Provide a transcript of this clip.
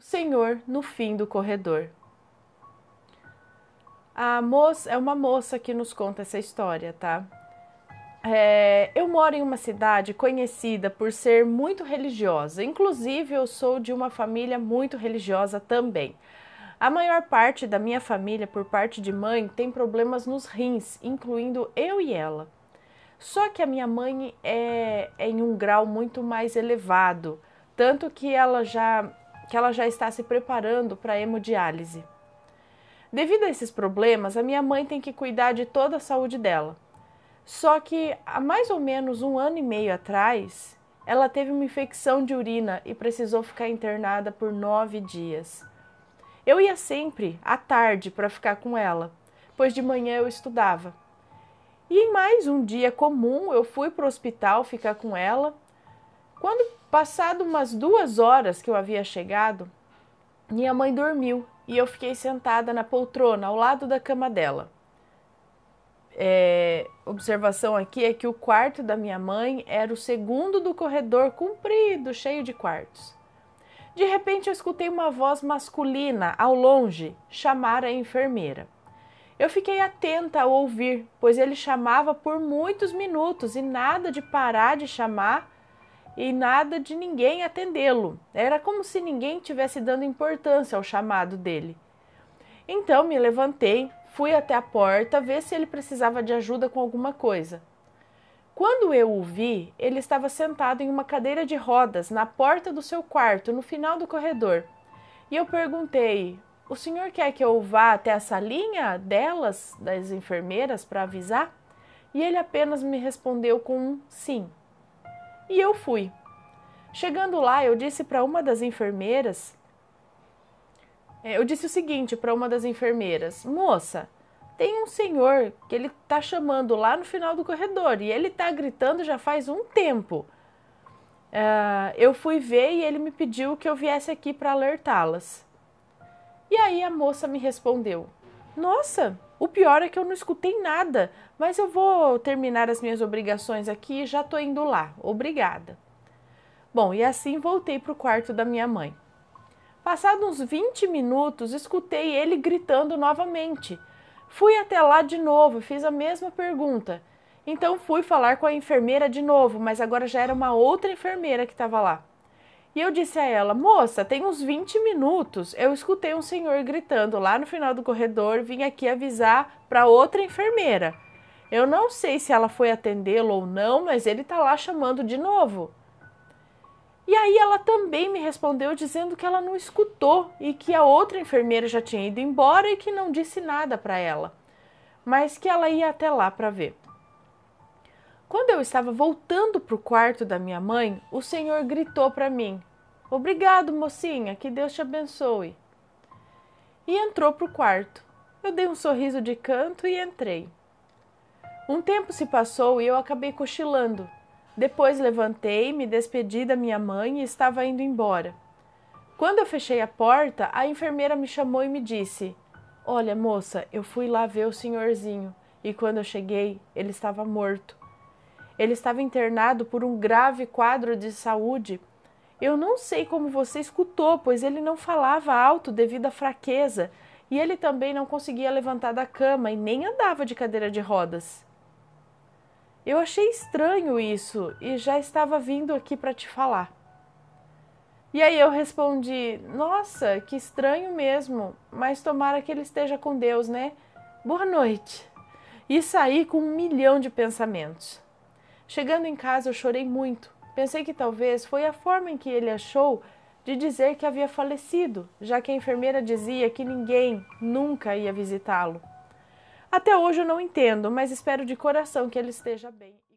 o senhor no fim do corredor. A moça é uma moça que nos conta essa história, tá? É, eu moro em uma cidade conhecida por ser muito religiosa. Inclusive, eu sou de uma família muito religiosa também. A maior parte da minha família, por parte de mãe, tem problemas nos rins, incluindo eu e ela. Só que a minha mãe é, é em um grau muito mais elevado, tanto que ela já que ela já está se preparando para hemodiálise. Devido a esses problemas, a minha mãe tem que cuidar de toda a saúde dela. Só que há mais ou menos um ano e meio atrás, ela teve uma infecção de urina e precisou ficar internada por nove dias. Eu ia sempre à tarde para ficar com ela, pois de manhã eu estudava. E em mais um dia comum, eu fui para o hospital ficar com ela. Quando Passado umas duas horas que eu havia chegado, minha mãe dormiu e eu fiquei sentada na poltrona ao lado da cama dela. É, observação aqui é que o quarto da minha mãe era o segundo do corredor comprido, cheio de quartos. De repente eu escutei uma voz masculina ao longe chamar a enfermeira. Eu fiquei atenta ao ouvir, pois ele chamava por muitos minutos e nada de parar de chamar e nada de ninguém atendê-lo. Era como se ninguém tivesse dando importância ao chamado dele. Então me levantei, fui até a porta ver se ele precisava de ajuda com alguma coisa. Quando eu o vi, ele estava sentado em uma cadeira de rodas na porta do seu quarto, no final do corredor. E eu perguntei: O senhor quer que eu vá até a salinha delas, das enfermeiras, para avisar? E ele apenas me respondeu com um sim. E eu fui. Chegando lá, eu disse para uma das enfermeiras, é, eu disse o seguinte para uma das enfermeiras: "Moça, tem um senhor que ele tá chamando lá no final do corredor e ele tá gritando já faz um tempo. Uh, eu fui ver e ele me pediu que eu viesse aqui para alertá-las. E aí a moça me respondeu: nossa, o pior é que eu não escutei nada, mas eu vou terminar as minhas obrigações aqui e já tô indo lá. Obrigada. Bom, e assim voltei para o quarto da minha mãe. Passados uns 20 minutos, escutei ele gritando novamente. Fui até lá de novo, fiz a mesma pergunta. Então fui falar com a enfermeira de novo, mas agora já era uma outra enfermeira que estava lá. E eu disse a ela: Moça, tem uns 20 minutos. Eu escutei um senhor gritando lá no final do corredor, vim aqui avisar para outra enfermeira. Eu não sei se ela foi atendê-lo ou não, mas ele está lá chamando de novo. E aí ela também me respondeu dizendo que ela não escutou e que a outra enfermeira já tinha ido embora e que não disse nada para ela, mas que ela ia até lá para ver. Quando eu estava voltando para o quarto da minha mãe, o Senhor gritou para mim: Obrigado, mocinha, que Deus te abençoe. E entrou para o quarto. Eu dei um sorriso de canto e entrei. Um tempo se passou e eu acabei cochilando. Depois levantei, me despedi da minha mãe e estava indo embora. Quando eu fechei a porta, a enfermeira me chamou e me disse: Olha, moça, eu fui lá ver o senhorzinho e quando eu cheguei, ele estava morto. Ele estava internado por um grave quadro de saúde. Eu não sei como você escutou, pois ele não falava alto devido à fraqueza, e ele também não conseguia levantar da cama e nem andava de cadeira de rodas. Eu achei estranho isso e já estava vindo aqui para te falar. E aí eu respondi: Nossa, que estranho mesmo, mas tomara que ele esteja com Deus, né? Boa noite. E saí com um milhão de pensamentos. Chegando em casa, eu chorei muito. Pensei que talvez foi a forma em que ele achou de dizer que havia falecido, já que a enfermeira dizia que ninguém nunca ia visitá-lo. Até hoje eu não entendo, mas espero de coração que ele esteja bem.